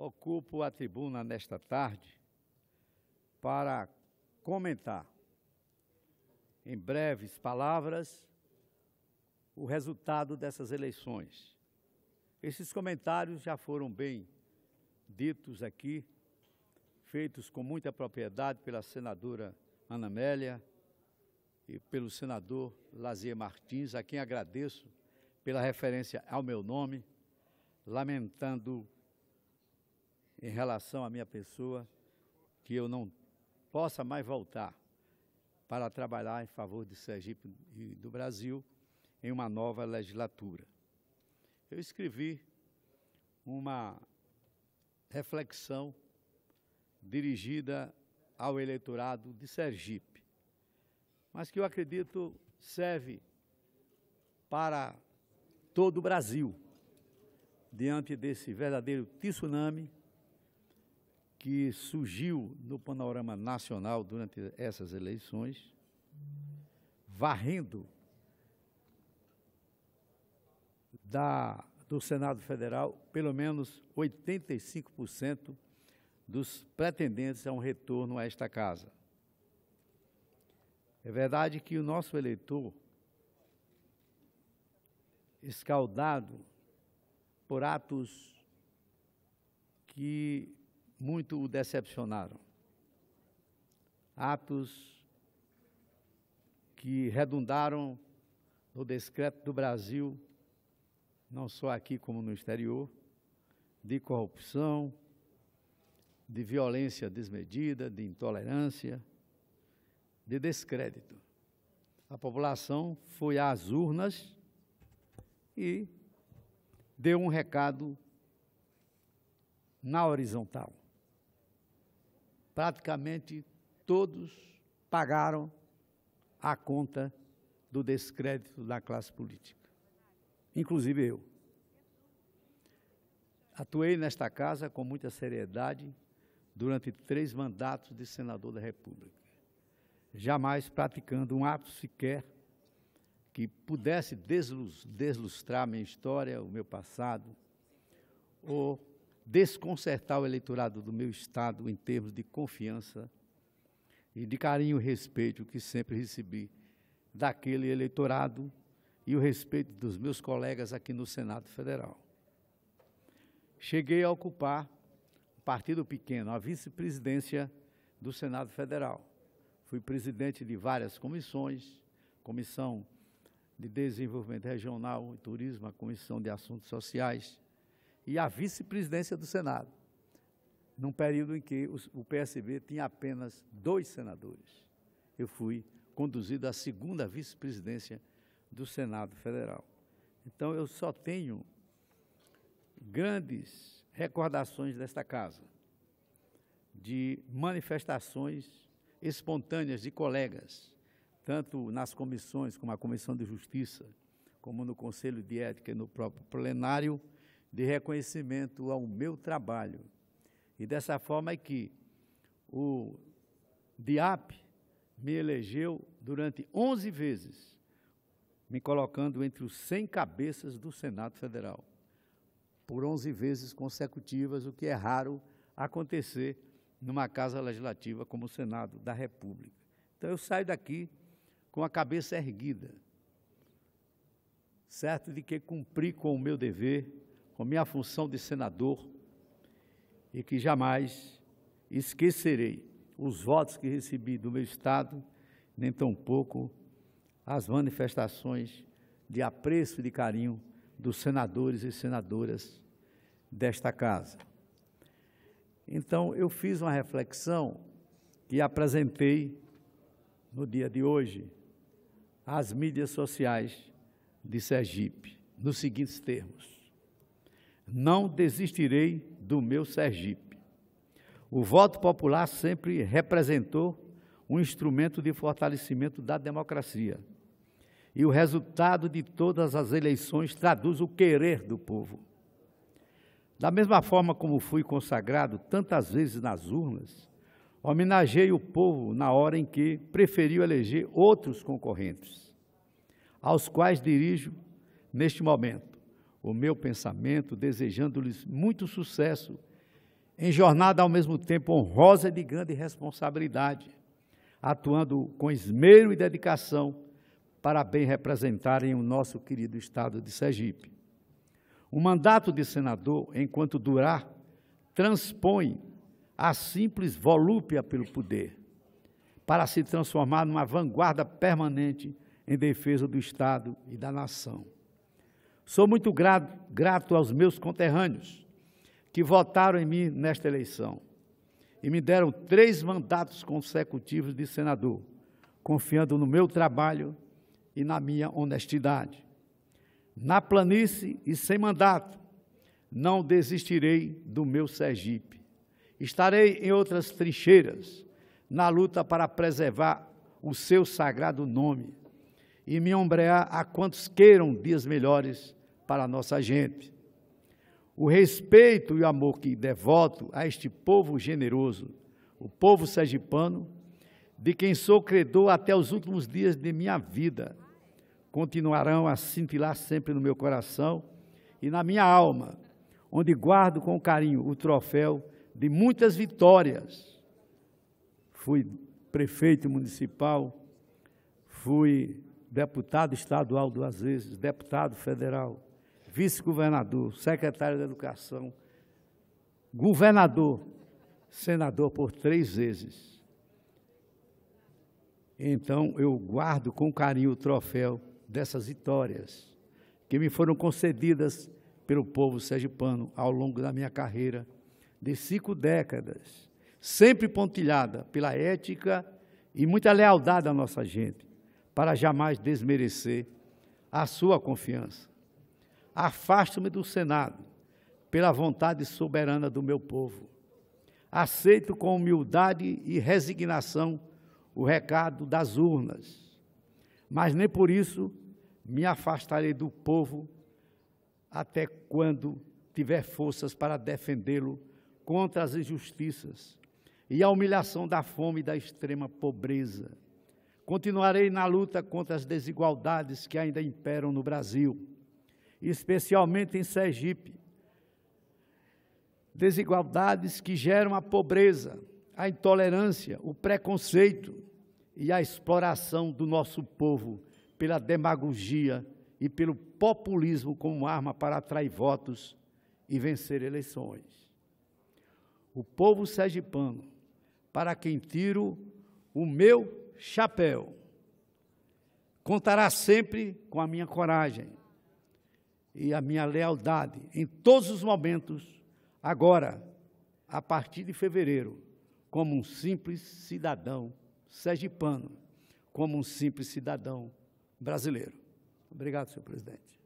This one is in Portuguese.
ocupo a tribuna nesta tarde para comentar, em breves palavras, o resultado dessas eleições. Esses comentários já foram bem ditos aqui, feitos com muita propriedade pela senadora Ana Amélia e pelo senador Lazier Martins, a quem agradeço pela referência ao meu nome, lamentando em relação à minha pessoa, que eu não possa mais voltar para trabalhar em favor de Sergipe e do Brasil em uma nova legislatura. Eu escrevi uma reflexão dirigida ao eleitorado de Sergipe, mas que eu acredito serve para todo o Brasil, diante desse verdadeiro tsunami que surgiu no panorama nacional durante essas eleições, varrendo da, do Senado Federal pelo menos 85% dos pretendentes a um retorno a esta casa. É verdade que o nosso eleitor, escaldado por atos que muito o decepcionaram. Atos que redundaram no descrédito do Brasil, não só aqui como no exterior, de corrupção, de violência desmedida, de intolerância, de descrédito. A população foi às urnas e deu um recado na horizontal praticamente todos pagaram a conta do descrédito da classe política, inclusive eu. Atuei nesta casa com muita seriedade durante três mandatos de senador da República, jamais praticando um ato sequer que pudesse deslustrar minha história, o meu passado, ou desconcertar o eleitorado do meu Estado em termos de confiança e de carinho e respeito que sempre recebi daquele eleitorado e o respeito dos meus colegas aqui no Senado Federal. Cheguei a ocupar um partido pequeno, a vice-presidência do Senado Federal. Fui presidente de várias comissões, comissão de desenvolvimento regional e turismo, a comissão de assuntos sociais, e a vice-presidência do Senado, num período em que o PSB tinha apenas dois senadores. Eu fui conduzido à segunda vice-presidência do Senado Federal. Então eu só tenho grandes recordações desta casa, de manifestações espontâneas de colegas, tanto nas comissões, como a Comissão de Justiça, como no Conselho de Ética e no próprio plenário, de reconhecimento ao meu trabalho. E dessa forma é que o DIAP me elegeu durante 11 vezes, me colocando entre os 100 cabeças do Senado Federal, por 11 vezes consecutivas, o que é raro acontecer numa casa legislativa como o Senado da República. Então eu saio daqui com a cabeça erguida, certo de que cumpri com o meu dever com minha função de senador e que jamais esquecerei os votos que recebi do meu Estado, nem tampouco as manifestações de apreço e de carinho dos senadores e senadoras desta casa. Então, eu fiz uma reflexão e apresentei no dia de hoje às mídias sociais de Sergipe, nos seguintes termos. Não desistirei do meu Sergipe. O voto popular sempre representou um instrumento de fortalecimento da democracia. E o resultado de todas as eleições traduz o querer do povo. Da mesma forma como fui consagrado tantas vezes nas urnas, homenageei o povo na hora em que preferiu eleger outros concorrentes, aos quais dirijo neste momento o meu pensamento, desejando-lhes muito sucesso, em jornada ao mesmo tempo honrosa e de grande responsabilidade, atuando com esmero e dedicação para bem representarem o nosso querido Estado de Sergipe. O mandato de senador, enquanto durar, transpõe a simples volúpia pelo poder, para se transformar numa vanguarda permanente em defesa do Estado e da nação. Sou muito grato, grato aos meus conterrâneos que votaram em mim nesta eleição e me deram três mandatos consecutivos de senador, confiando no meu trabalho e na minha honestidade. Na planície e sem mandato, não desistirei do meu Sergipe. Estarei em outras trincheiras, na luta para preservar o seu sagrado nome e me ombrear a quantos queiram dias melhores para a nossa gente. O respeito e o amor que devoto a este povo generoso, o povo sergipano, de quem sou credor até os últimos dias de minha vida, continuarão a cintilar sempre no meu coração e na minha alma, onde guardo com carinho o troféu de muitas vitórias. Fui prefeito municipal, fui deputado estadual duas vezes, deputado federal vice-governador, secretário da Educação, governador, senador por três vezes. Então, eu guardo com carinho o troféu dessas vitórias que me foram concedidas pelo povo sergipano ao longo da minha carreira de cinco décadas, sempre pontilhada pela ética e muita lealdade à nossa gente, para jamais desmerecer a sua confiança. Afasto-me do Senado, pela vontade soberana do meu povo. Aceito com humildade e resignação o recado das urnas, mas nem por isso me afastarei do povo até quando tiver forças para defendê-lo contra as injustiças e a humilhação da fome e da extrema pobreza. Continuarei na luta contra as desigualdades que ainda imperam no Brasil especialmente em Sergipe. Desigualdades que geram a pobreza, a intolerância, o preconceito e a exploração do nosso povo pela demagogia e pelo populismo como arma para atrair votos e vencer eleições. O povo sergipano, para quem tiro o meu chapéu, contará sempre com a minha coragem, e a minha lealdade em todos os momentos, agora, a partir de fevereiro, como um simples cidadão sergipano, como um simples cidadão brasileiro. Obrigado, senhor presidente.